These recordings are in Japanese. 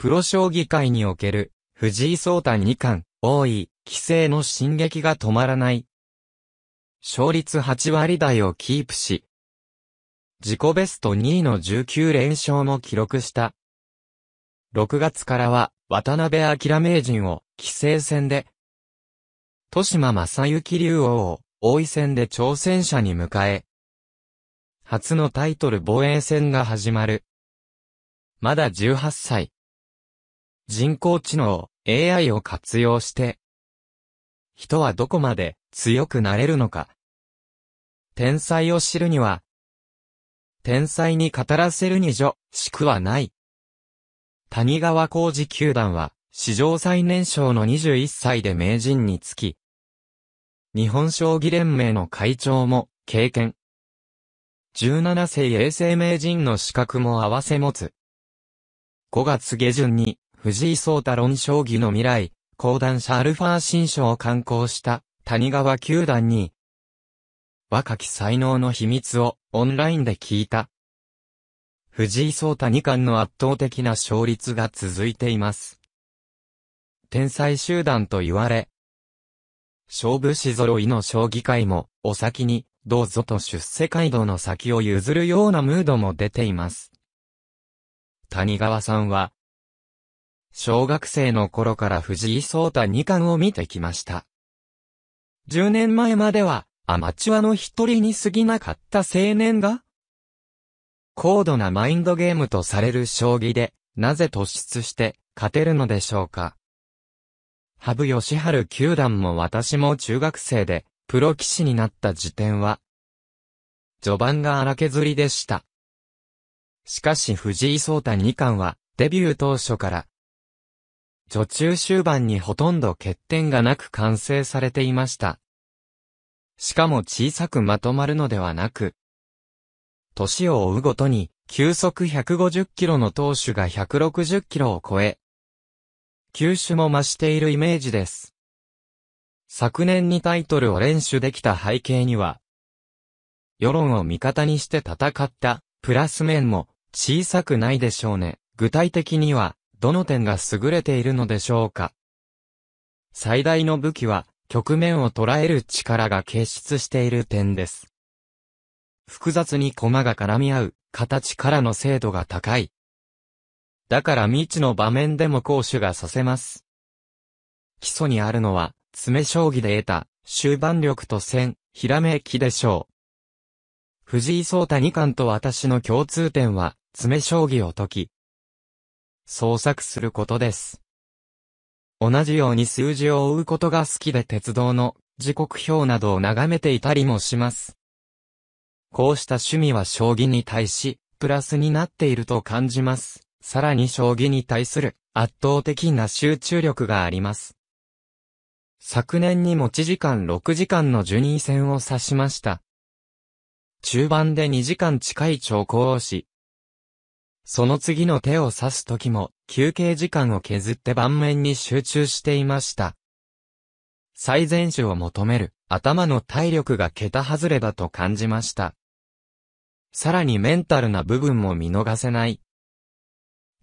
プロ将棋界における、藤井聡太二冠、王位、規制の進撃が止まらない。勝率8割台をキープし、自己ベスト2位の19連勝も記録した。6月からは、渡辺明名人を、規制戦で、豊島正幸竜王を、王位戦で挑戦者に迎え、初のタイトル防衛戦が始まる。まだ18歳、人工知能、AI を活用して、人はどこまで強くなれるのか。天才を知るには、天才に語らせるに女、しくはない。谷川浩二球団は、史上最年少の21歳で名人につき、日本将棋連盟の会長も経験。17世永世名人の資格も合わせ持つ。5月下旬に藤井聡太論将棋の未来、講談社アルファ新書を刊行した谷川球団に、若き才能の秘密をオンラインで聞いた。藤井聡太二冠の圧倒的な勝率が続いています。天才集団と言われ、勝負師揃いの将棋界もお先にどうぞと出世街道の先を譲るようなムードも出ています。谷川さんは小学生の頃から藤井聡太二冠を見てきました。10年前までは、アマチュアの一人に過ぎなかった青年が高度なマインドゲームとされる将棋で、なぜ突出して勝てるのでしょうか。羽生善治九段も私も中学生で、プロ棋士になった時点は、序盤が荒削りでした。しかし藤井聡太二冠は、デビュー当初から、女中終盤にほとんど欠点がなく完成されていました。しかも小さくまとまるのではなく、年を追うごとに、球速150キロの投手が160キロを超え、球種も増しているイメージです。昨年にタイトルを連取できた背景には、世論を味方にして戦った、プラス面も小さくないでしょうね。具体的には、どの点が優れているのでしょうか最大の武器は、局面を捉える力が結出している点です。複雑に駒が絡み合う、形からの精度が高い。だから未知の場面でも攻守がさせます。基礎にあるのは、詰将棋で得た、終盤力と戦、ひらめきでしょう。藤井聡太二冠と私の共通点は、詰将棋を解き、創作することです。同じように数字を追うことが好きで鉄道の時刻表などを眺めていたりもします。こうした趣味は将棋に対し、プラスになっていると感じます。さらに将棋に対する圧倒的な集中力があります。昨年に持ち時間6時間の12戦を指しました。中盤で2時間近い長考をし、その次の手を指す時も、休憩時間を削って盤面に集中していました。最善手を求める、頭の体力が桁外れだと感じました。さらにメンタルな部分も見逃せない。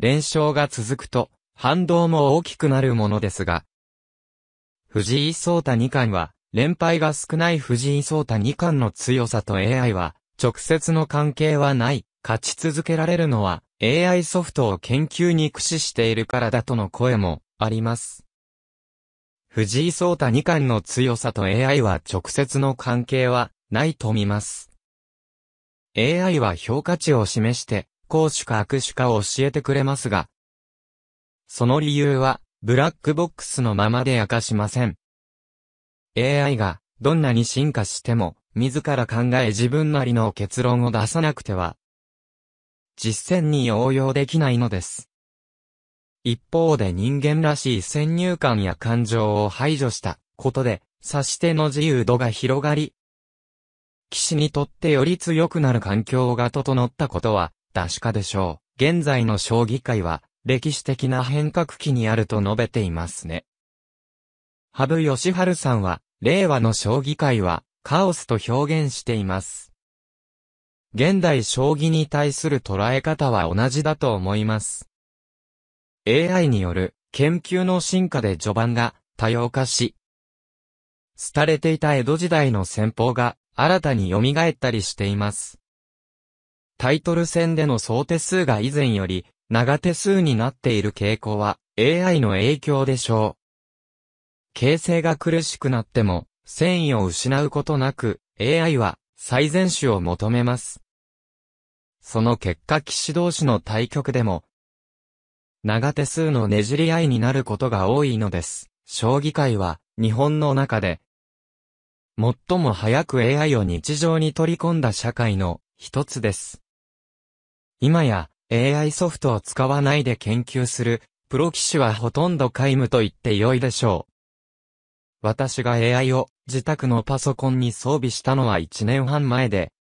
連勝が続くと、反動も大きくなるものですが、藤井聡太二冠は、連敗が少ない藤井聡太二冠の強さと AI は、直接の関係はない、勝ち続けられるのは、AI ソフトを研究に駆使しているからだとの声もあります。藤井聡太二冠の強さと AI は直接の関係はないと見ます。AI は評価値を示して、公主か悪主かを教えてくれますが、その理由は、ブラックボックスのままで明かしません。AI が、どんなに進化しても、自ら考え自分なりの結論を出さなくては実践に応用できないのです。一方で人間らしい先入観や感情を排除したことで、指し手の自由度が広がり、騎士にとってより強くなる環境が整ったことは、確かでしょう。現在の将棋界は、歴史的な変革期にあると述べていますね。羽生善治さんは、令和の将棋界は、カオスと表現しています。現代将棋に対する捉え方は同じだと思います。AI による研究の進化で序盤が多様化し、廃れていた江戸時代の戦法が新たに蘇ったりしています。タイトル戦での総手数が以前より長手数になっている傾向は AI の影響でしょう。形勢が苦しくなっても戦意を失うことなく AI は最善手を求めます。その結果騎士同士の対局でも、長手数のねじり合いになることが多いのです。将棋界は、日本の中で、最も早く AI を日常に取り込んだ社会の一つです。今や AI ソフトを使わないで研究するプロ棋士はほとんど皆無と言って良いでしょう。私が AI を自宅のパソコンに装備したのは1年半前で、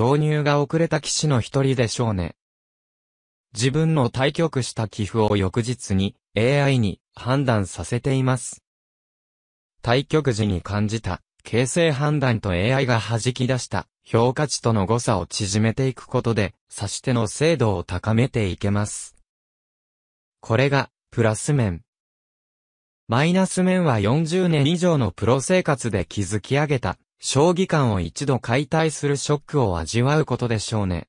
導入が遅れた騎士の一人でしょうね。自分の対局した寄付を翌日に AI に判断させています。対局時に感じた形勢判断と AI が弾き出した評価値との誤差を縮めていくことで指し手の精度を高めていけます。これがプラス面。マイナス面は40年以上のプロ生活で築き上げた将棋館を一度解体するショックを味わうことでしょうね。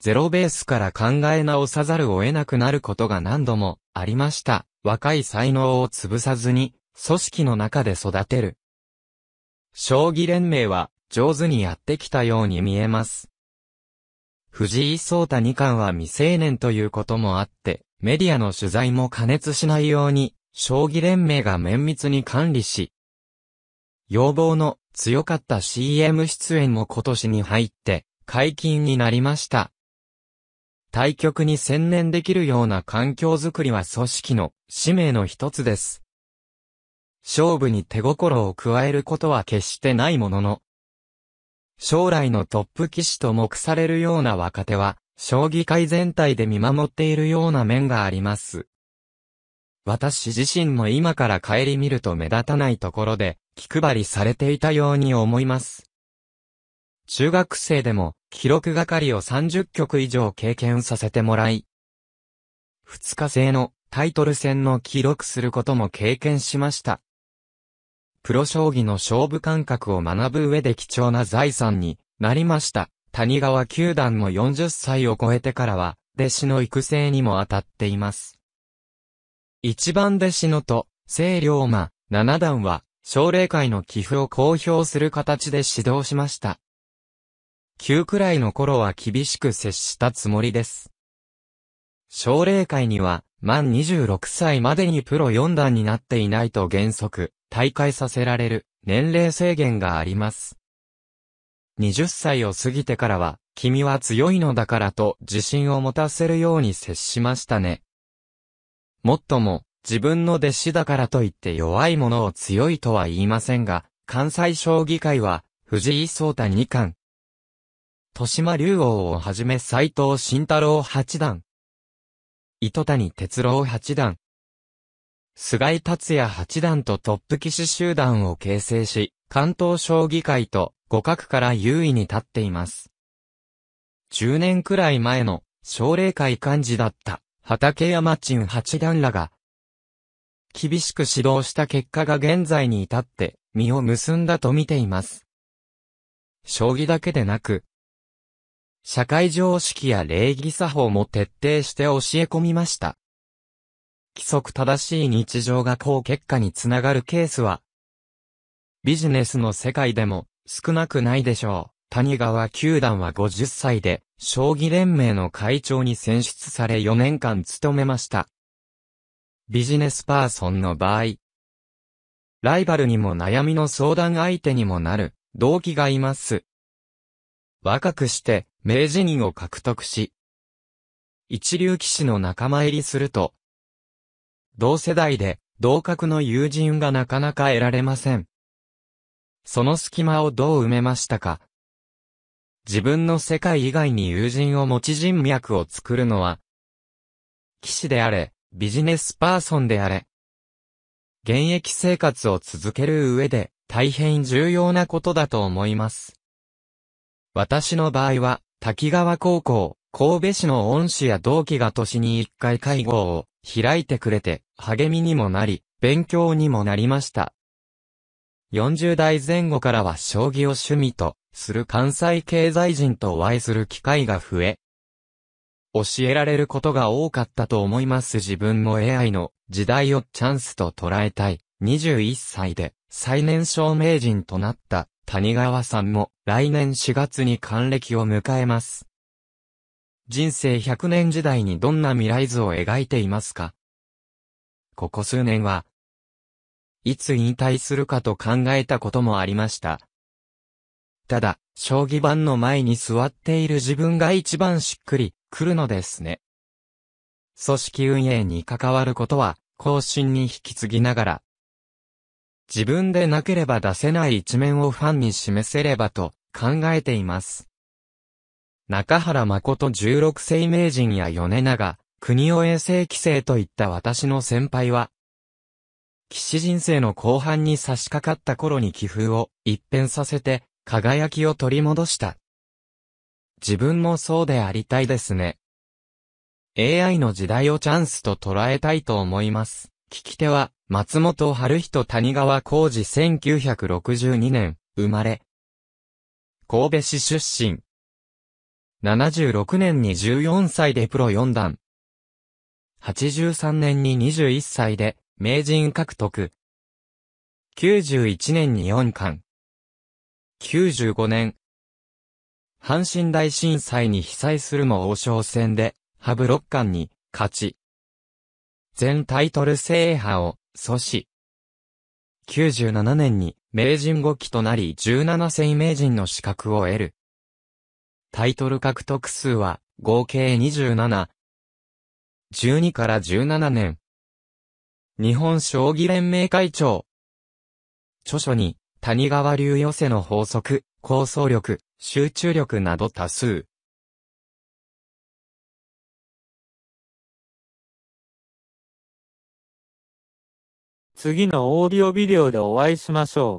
ゼロベースから考え直さざるを得なくなることが何度もありました。若い才能を潰さずに、組織の中で育てる。将棋連盟は上手にやってきたように見えます。藤井聡太二冠は未成年ということもあって、メディアの取材も加熱しないように、将棋連盟が綿密に管理し、要望の強かった CM 出演も今年に入って解禁になりました。対局に専念できるような環境づくりは組織の使命の一つです。勝負に手心を加えることは決してないものの、将来のトップ棋士と目されるような若手は、将棋界全体で見守っているような面があります。私自身も今から帰り見ると目立たないところで、気配りされていたように思います。中学生でも、記録係を30曲以上経験させてもらい、2日制のタイトル戦の記録することも経験しました。プロ将棋の勝負感覚を学ぶ上で貴重な財産になりました。谷川球団も40歳を超えてからは、弟子の育成にも当たっています。一番弟子のと、清龍馬、七段は、奨励会の寄付を公表する形で指導しました。9くらいの頃は厳しく接したつもりです。奨励会には、満26歳までにプロ4段になっていないと原則、大会させられる、年齢制限があります。20歳を過ぎてからは、君は強いのだからと自信を持たせるように接しましたね。もっとも、自分の弟子だからといって弱いものを強いとは言いませんが、関西将棋界は、藤井聡太二冠。豊島竜王をはじめ斎藤慎太郎八段。糸谷哲郎八段。菅井達也八段とトップ棋士集団を形成し、関東将棋界と互角から優位に立っています。10年くらい前の奨励会幹事だった畠山鎮八段らが、厳しく指導した結果が現在に至って、実を結んだと見ています。将棋だけでなく、社会常識や礼儀作法も徹底して教え込みました。規則正しい日常が高結果につながるケースは、ビジネスの世界でも少なくないでしょう。谷川球団は50歳で、将棋連盟の会長に選出され4年間務めました。ビジネスパーソンの場合、ライバルにも悩みの相談相手にもなる、動期がいます。若くして、名人を獲得し、一流騎士の仲間入りすると、同世代で、同格の友人がなかなか得られません。その隙間をどう埋めましたか自分の世界以外に友人を持ち人脈を作るのは、騎士であれ、ビジネスパーソンであれ。現役生活を続ける上で大変重要なことだと思います。私の場合は、滝川高校、神戸市の恩師や同期が年に1回会合を開いてくれて、励みにもなり、勉強にもなりました。40代前後からは将棋を趣味とする関西経済人とお会いする機会が増え、教えられることが多かったと思います自分も AI の時代をチャンスと捉えたい。21歳で最年少名人となった谷川さんも来年4月に還暦を迎えます。人生100年時代にどんな未来図を描いていますかここ数年は、いつ引退するかと考えたこともありました。ただ、将棋盤の前に座っている自分が一番しっくりくるのですね。組織運営に関わることは、後進に引き継ぎながら、自分でなければ出せない一面をファンに示せればと考えています。中原誠16世名人や米長、国を衛生規制といった私の先輩は、騎士人生の後半に差し掛かった頃に気風を一変させて、輝きを取り戻した。自分もそうでありたいですね。AI の時代をチャンスと捉えたいと思います。聞き手は、松本春人谷川浩二1962年、生まれ。神戸市出身。76年に14歳でプロ4段。83年に21歳で、名人獲得。91年に4冠。95年、阪神大震災に被災するも王将戦で、羽生六冠に勝ち、全タイトル制覇を阻止。97年に名人5期となり17戦名人の資格を得る。タイトル獲得数は合計27。12から17年。日本将棋連盟会長。著書に谷川流寄せの法則、構想力、集中力など多数。次のオーディオビデオでお会いしましょう。